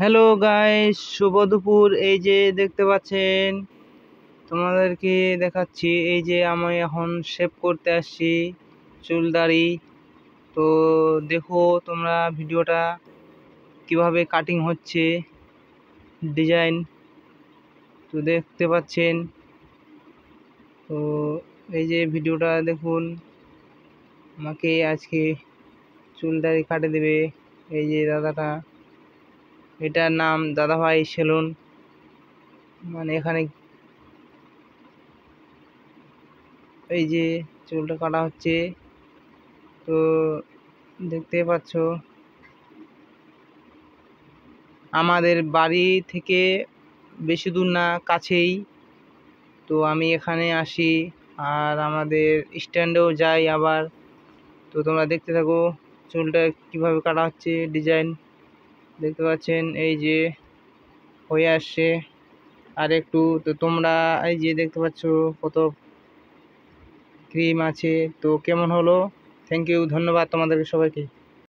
hello guys শুভ দুপুর এই যে দেখতে পাচ্ছেন তোমাদেরকে দেখাচ্ছি এই যে আমি এখন শেভ করতে আসছি চুল দাড়ি তো দেখো তোমরা ভিডিওটা কিভাবে কাটিং হচ্ছে ডিজাইন তো দেখতে পাচ্ছেন তো এই যে ভিডিওটা দেখুন আমাকে আজকে চুল দাড়ি কাটে দেবে এই যে দাদাটা এটার নাম দাদাভাই সেলুন মানে এখানে এই যে চুলটা কাটা হচ্ছে তো দেখতে পাচ্ছ আমাদের বাড়ি থেকে বেশি দূর না কাছেই তো আমি এখানে আসি আর আমাদের স্ট্যান্ডেও যাই আবার তো তোমরা দেখতে থাকো চুলটা কীভাবে কাটা হচ্ছে ডিজাইন দেখতে পাচ্ছেন এই যে হয়ে আসছে আর একটু তো তোমরা এই যে দেখতে পাচ্ছ কত ক্রিম আছে তো কেমন হলো থ্যাংক ইউ ধন্যবাদ তোমাদেরকে সবাইকে